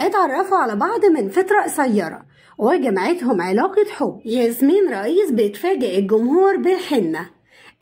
اتعرفوا على بعض من فترة قصيرة وجمعتهم علاقة حب ياسمين رئيس بتفاجئ الجمهور بالحنة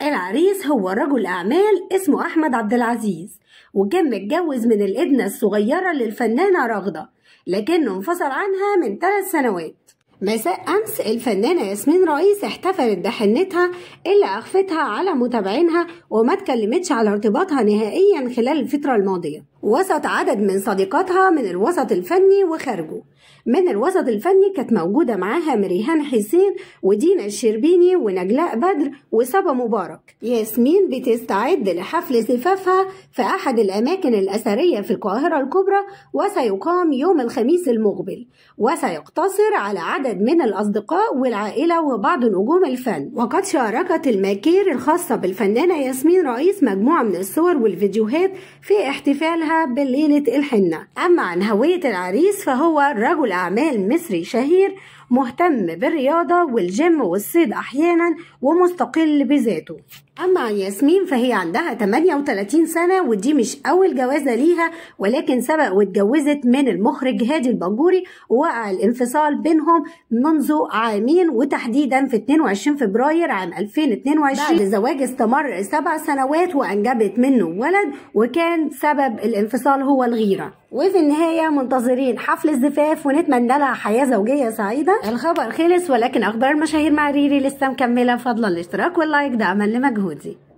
العريس هو رجل أعمال اسمه أحمد عبد العزيز وكان متجوز من الابنة الصغيرة للفنانة رغدة لكنه انفصل عنها من ثلاث سنوات مساء أمس الفنانة ياسمين رئيس احتفلت بحنتها اللي أخفتها على متابعينها وما اتكلمتش على ارتباطها نهائيا خلال الفترة الماضية وسط عدد من صديقاتها من الوسط الفني وخارجه من الوسط الفني كانت موجودة معاها مريهان حسين ودينا الشربيني ونجلاء بدر وصبا مبارك ياسمين بتستعد لحفل زفافها في أحد الأماكن الأثرية في القاهرة الكبرى وسيقام يوم الخميس المقبل وسيقتصر على عدد عدد من الأصدقاء والعائلة وبعض نجوم الفن وقد شاركت الماكير الخاصة بالفنانة ياسمين رئيس مجموعة من الصور والفيديوهات في احتفالها بليلة الحنة أما عن هوية العريس فهو رجل أعمال مصري شهير مهتم بالرياضة والجيم والصيد أحيانا ومستقل بذاته أما عن ياسمين فهي عندها 38 سنة ودي مش أول جوازة ليها ولكن سبق واتجوزت من المخرج هادي البجوري ووقع الانفصال بينهم منذ عامين وتحديدا في 22 فبراير عام 2022 بعد زواج استمر سبع سنوات وأنجبت منه ولد وكان سبب الانفصال هو الغيرة وفي النهاية منتظرين حفل الزفاف ونتمنى لها حياة زوجية سعيدة الخبر خلص ولكن أخبار المشاهير مع ريري لسه مكملة فضلا الاشتراك واللايك دعما لمجهودي